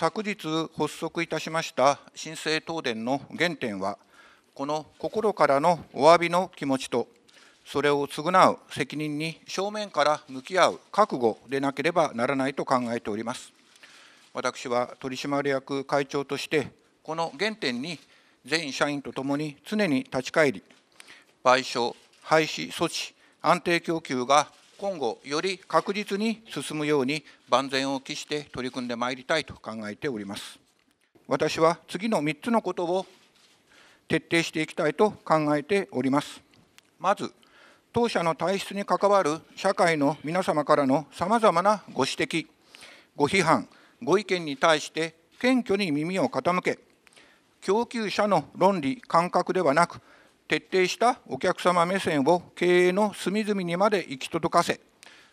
昨日発足いたしました新生東電の原点は、この心からのお詫びの気持ちと、それを償う責任に正面から向き合う覚悟でなければならないと考えております。私は取締役会長として、この原点に全社員とともに常に立ち返り、賠償、廃止措置、安定供給が今後より確実に進むように万全を期して取り組んでまいりたいと考えております私は次の3つのことを徹底していきたいと考えておりますまず当社の体質に関わる社会の皆様からのさまざまなご指摘ご批判ご意見に対して謙虚に耳を傾け供給者の論理感覚ではなく徹底したお客様目線を経営の隅々にまで行き届かせ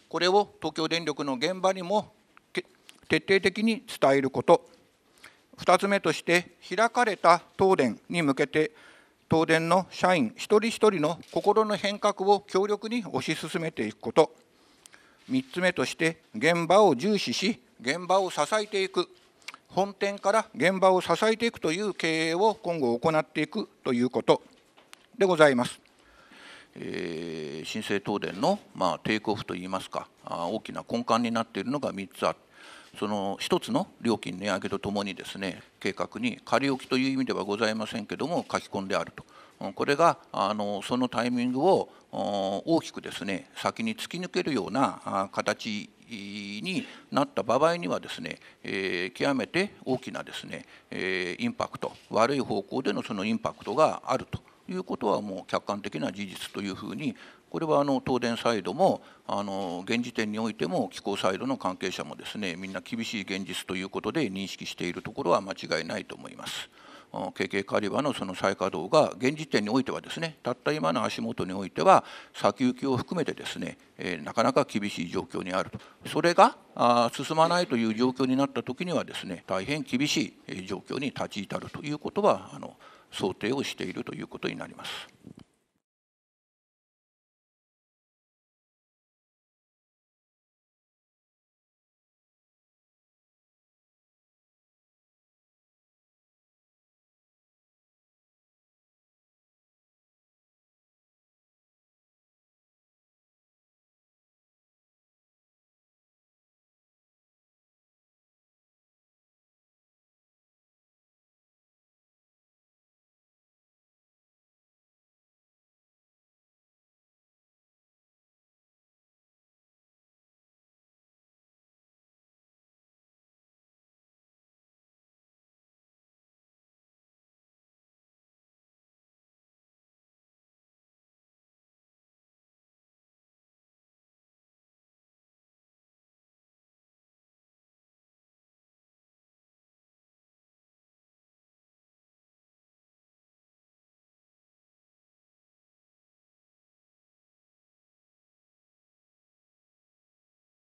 これを東京電力の現場にも徹底的に伝えること2つ目として開かれた東電に向けて東電の社員一人一人の心の変革を強力に推し進めていくこと3つ目として現場を重視し現場を支えていく本店から現場を支えていくという経営を今後行っていくということでございます。えー、神聖東電の、まあ、テイクオフといいますかあ大きな根幹になっているのが3つあってその1つの料金値上げとともにですね計画に仮置きという意味ではございませんけども書き込んであるとこれがあのそのタイミングを大きくですね先に突き抜けるような形になった場合にはですね、えー、極めて大きなですね、えー、インパクト悪い方向でのそのインパクトがあると。いうことはもう客観的な事実というふうにこれはあの東電サイドもあの現時点においても機構サイドの関係者もですねみんな厳しい現実ということで認識しているところは間違いないと思います。KK カリバのその再稼働が現時点においてはですねたった今の足元においては先行きを含めてですね、えなかなか厳しい状況にあるとそれがあ進まないという状況になった時にはですね大変厳しい状況に立ち至るということはあの想定をしているということになります。